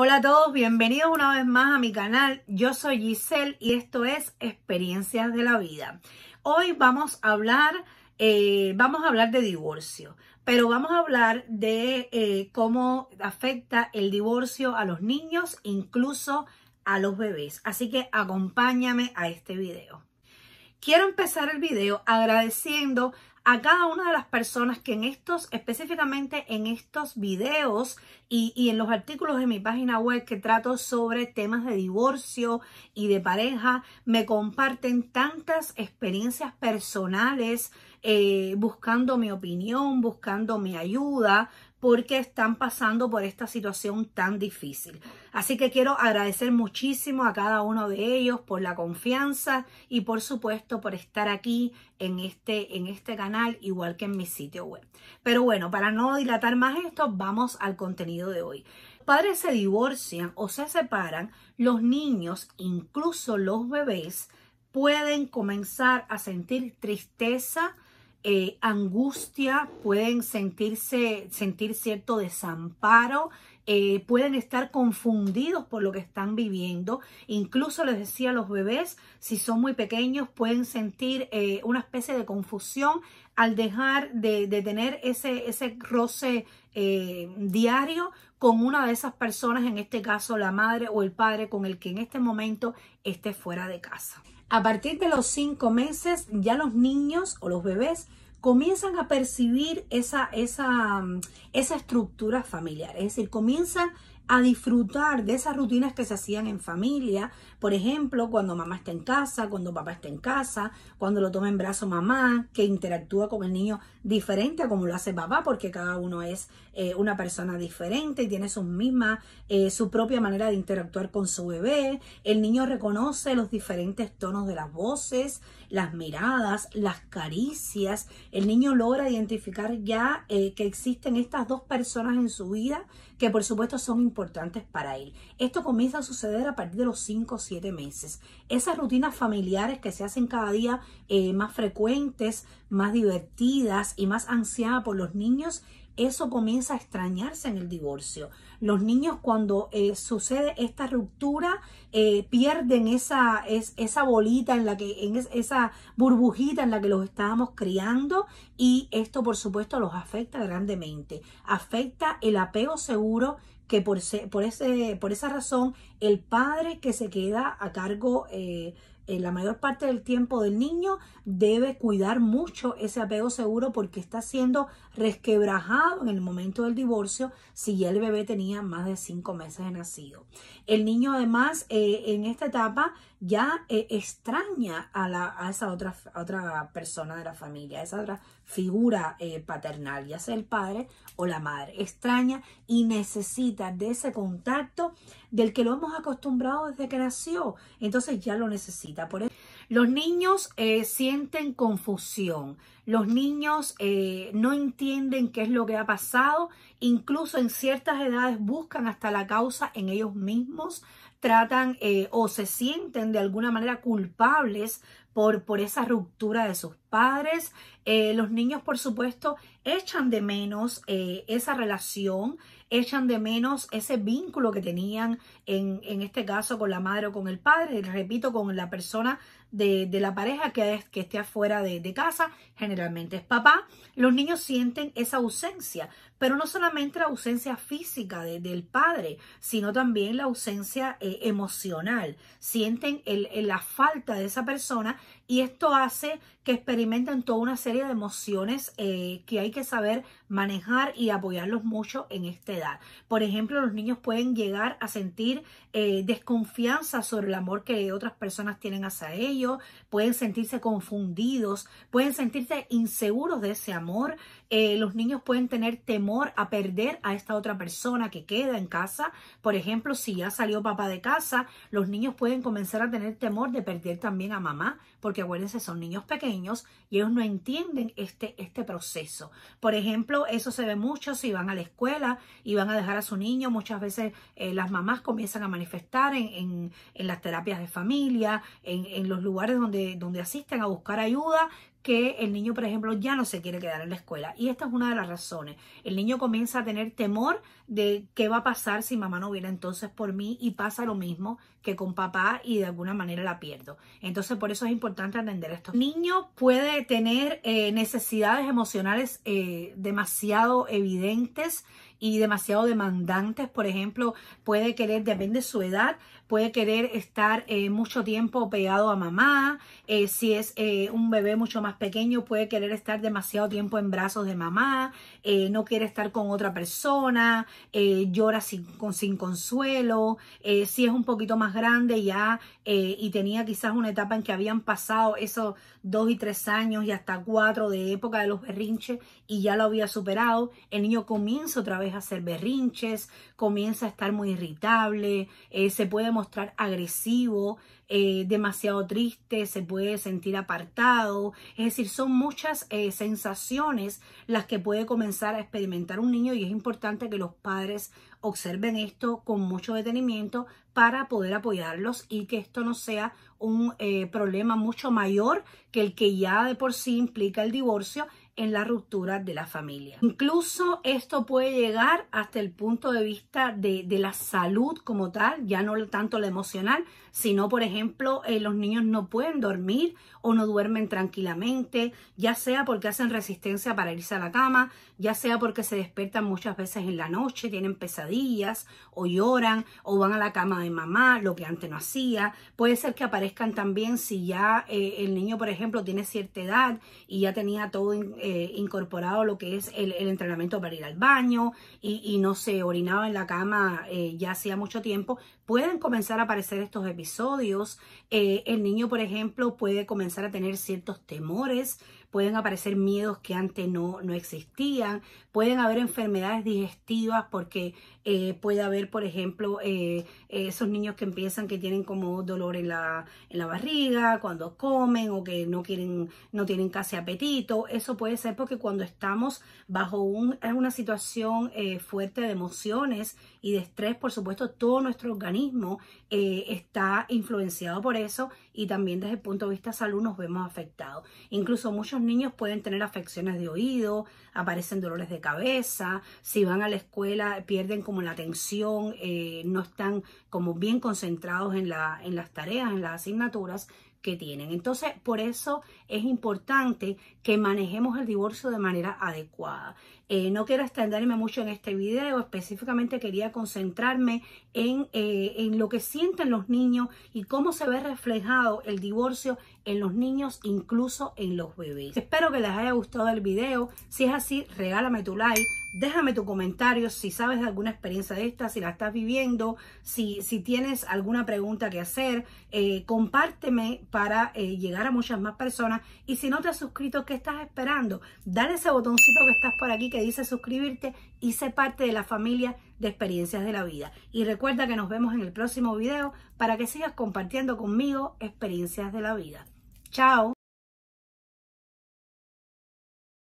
Hola a todos, bienvenidos una vez más a mi canal. Yo soy Giselle y esto es Experiencias de la Vida. Hoy vamos a hablar, eh, vamos a hablar de divorcio, pero vamos a hablar de eh, cómo afecta el divorcio a los niños, incluso a los bebés. Así que acompáñame a este video. Quiero empezar el video agradeciendo a cada una de las personas que en estos, específicamente en estos videos y, en los artículos de mi página web que trato sobre temas de divorcio y de pareja, me comparten tantas experiencias personales eh, buscando mi opinión, buscando mi ayuda, porque están pasando por esta situación tan difícil. Así que quiero agradecer muchísimo a cada uno de ellos por la confianza y por supuesto por estar aquí en este, en este canal, igual que en mi sitio web. Pero bueno, para no dilatar más esto, vamos al contenido de hoy padres se divorcian o se separan, los niños, incluso los bebés, pueden comenzar a sentir tristeza, eh, angustia, pueden sentirse, sentir cierto desamparo, eh, pueden estar confundidos por lo que están viviendo. Incluso les decía a los bebés, si son muy pequeños, pueden sentir eh, una especie de confusión al dejar de, tener ese, ese roce diario con una de esas personas, en este caso la madre o el padre con el que en este momento esté fuera de casa. A partir de los cinco meses ya los niños o los bebés comienzan a percibir esa, esa, mm, esa estructura familiar, es decir, comienzan a disfrutar de esas rutinas que se hacían en familia, por ejemplo, cuando mamá está en casa, cuando papá está en casa, cuando lo toma en brazo mamá, que interactúa con el niño diferente a como lo hace papá, porque cada uno es eh, una persona diferente y tiene su misma, eh, su propia manera de interactuar con su bebé. El niño reconoce los diferentes tonos de las voces, las miradas, las caricias. El niño logra identificar ya eh, que existen estas dos personas en su vida que por supuesto son importantes para él. Esto comienza a suceder a partir de los 5 o 7 meses. Esas rutinas familiares que se hacen cada día eh, más frecuentes, más divertidas y más ansiadas por los niños eso comienza a extrañarse en el divorcio. Los niños cuando eh, sucede esta ruptura eh, pierden esa, esa bolita en la que, en esa burbujita en la que los estábamos criando y esto por supuesto los afecta grandemente. Afecta el apego seguro que por, por, ese, por esa razón el padre que se queda a cargo eh, eh, la mayor parte del tiempo del niño debe cuidar mucho ese apego seguro porque está siendo resquebrajado en el momento del divorcio si ya el bebé tenía más de cinco meses de nacido. El niño además eh, en esta etapa ya eh, extraña a, la, a esa otra, otra persona de la familia, a esa otra figura eh, paternal, ya sea el padre o la madre. Extraña y necesita de ese contacto del que lo hemos acostumbrado desde que nació. Entonces ya lo necesita. Por eso, los niños eh, sienten confusión, los niños no entienden qué es lo que ha pasado, incluso en ciertas edades buscan hasta la causa en ellos mismos, tratan eh, o se sienten de alguna manera culpables por, por esa ruptura de sus padres. Eh, los niños, por supuesto, echan de menos eh, esa relación, echan de menos ese vínculo que tenían en, este caso con la madre o con el padre, repito, con la persona de, la pareja que, es, que esté afuera de casa, generalmente es papá. Los niños sienten esa ausencia, pero no solamente la ausencia física del padre, sino también la ausencia eh, emocional. Sienten la falta de esa persona y esto hace que experimenten toda una serie de emociones eh, que hay que saber manejar y apoyarlos mucho en esta edad. Por ejemplo, los niños pueden llegar a sentir eh, desconfianza sobre el amor que otras personas tienen hacia ellos, pueden sentirse confundidos, pueden sentirse inseguros de ese amor, eh, los niños pueden tener temor a perder a esta otra persona que queda en casa. Por ejemplo, si ya salió papá de casa, los niños pueden comenzar a tener temor de perder también a mamá, porque acuérdense, son niños pequeños y ellos no entienden este, este proceso. Por ejemplo, eso se ve mucho si van a la escuela y van a dejar a su niño. Muchas veces eh, las mamás comienzan a manifestar en, las terapias de familia, en, los lugares donde, donde asisten a buscar ayuda, que el niño, por ejemplo, ya no se quiere quedar en la escuela. Y esta es una de las razones. El niño comienza a tener temor de qué va a pasar si mamá no viene entonces por mí y pasa lo mismo que con papá y de alguna manera la pierdo. Entonces por eso es importante atender esto. niño puede tener eh, necesidades emocionales eh, demasiado evidentes y demasiado demandantes, por ejemplo, puede querer, depende de su edad, puede querer estar eh, mucho tiempo pegado a mamá, si es un bebé mucho más pequeño, puede querer estar demasiado tiempo en brazos de mamá, no quiere estar con otra persona, eh, llora sin, con, consuelo, eh, si es un poquito más grande ya eh, y tenía quizás una etapa en que habían pasado esos dos y tres años y hasta cuatro de época de los berrinches y ya lo había superado, el niño comienza otra vez a hacer berrinches, comienza a estar muy irritable, se puede mostrar agresivo, demasiado triste, se puede sentir apartado. Es decir, son muchas sensaciones las que puede comenzar a experimentar un niño y es importante que los padres observen esto con mucho detenimiento para poder apoyarlos y que esto no sea un eh, problema mucho mayor que el que ya de por sí implica el divorcio en la ruptura de la familia. Incluso esto puede llegar hasta el punto de vista de, de la salud como tal, ya no tanto la emocional, si no, por ejemplo, eh, los niños no pueden dormir o no duermen tranquilamente, ya sea porque hacen resistencia para irse a la cama, ya sea porque se despiertan muchas veces en la noche, tienen pesadillas o lloran o van a la cama de mamá, lo que antes no hacía. Puede ser que aparezcan también si ya eh, el niño, por ejemplo, tiene cierta edad y ya tenía todo eh, incorporado lo que es el, entrenamiento para ir al baño y, y no se orinaba en la cama ya hacía mucho tiempo, pueden comenzar a aparecer estos episodios eh, el niño, por ejemplo, puede comenzar a tener ciertos temores, pueden aparecer miedos que antes no, no existían, pueden haber enfermedades digestivas porque eh, puede haber, por ejemplo, eh, esos niños que empiezan que tienen como dolor en la, en la barriga cuando comen o que no quieren, no tienen casi apetito. Eso puede ser porque cuando estamos bajo un, una situación eh, fuerte de emociones y de estrés, por supuesto, todo nuestro organismo está influenciado por eso y también desde el punto de vista de salud nos vemos afectados. Incluso muchos niños pueden tener afecciones de oído, aparecen dolores de cabeza, si van a la escuela pierden como la atención, eh, no están como bien concentrados en, la, en las tareas, en las asignaturas que tienen. Entonces, por eso es importante que manejemos el divorcio de manera adecuada. Eh, no quiero extenderme mucho en este video, específicamente quería concentrarme eh, en lo que sienten los niños y cómo se ve reflejado el divorcio en los niños, incluso en los bebés. Espero que les haya gustado el video. Si es así, regálame tu like, déjame tu comentario si sabes de alguna experiencia de esta, si la estás viviendo, si, si tienes alguna pregunta que hacer, eh, compárteme para eh, llegar a muchas más personas. Y si no te has suscrito, ¿qué estás esperando? Dale ese botoncito que estás por aquí que dice suscribirte y sé parte de la familia de experiencias de la vida. Y recuerda que nos vemos en el próximo video para que sigas compartiendo conmigo experiencias de la vida. Tchau!